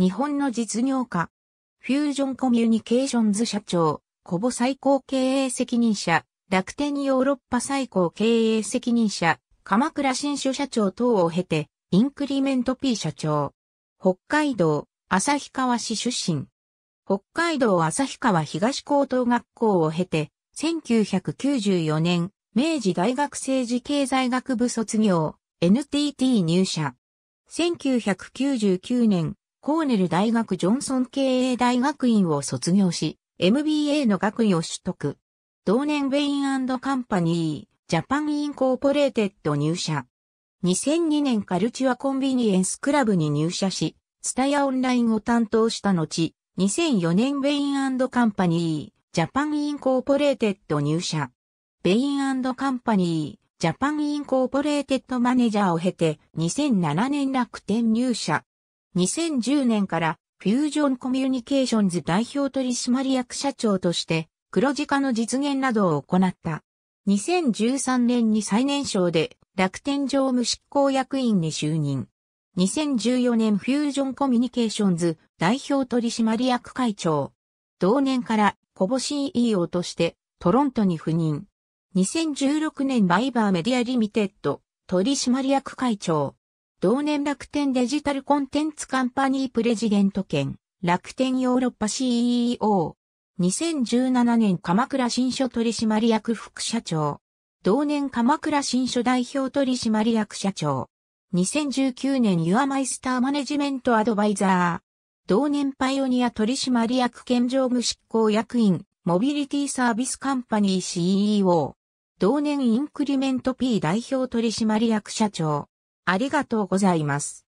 日本の実業家、フュージョンコミュニケーションズ社長、コボ最高経営責任者、楽天ヨーロッパ最高経営責任者、鎌倉新書社長等を経て、インクリメント P 社長。北海道、旭川市出身。北海道旭川東高等学校を経て、1994年、明治大学政治経済学部卒業、NTT 入社。1999年、コーネル大学ジョンソン経営大学院を卒業し、MBA の学位を取得。同年ベインカンパニー、ジャパンインコーポレーテッド入社。2002年カルチュアコンビニエンスクラブに入社し、ツタヤオンラインを担当した後、2004年ベインカンパニー、ジャパンインコーポレーテッド入社。ベインカンパニー、ジャパンインコーポレーテッドマネージャーを経て、2007年楽天入社。2010年からフュージョンコミュニケーションズ代表取締役社長として黒字化の実現などを行った。2013年に最年少で楽天常務執行役員に就任。2014年フュージョンコミュニケーションズ代表取締役会長。同年からコボ CEO としてトロントに赴任。2016年バイバーメディアリミテッド取締役会長。同年楽天デジタルコンテンツカンパニープレジデント兼楽天ヨーロッパ CEO。2017年鎌倉新書取締役副社長。同年鎌倉新書代表取締役社長。2019年ユアマイスターマネジメントアドバイザー。同年パイオニア取締役兼常務執行役員、モビリティサービスカンパニー CEO。同年インクリメント P 代表取締役社長。ありがとうございます。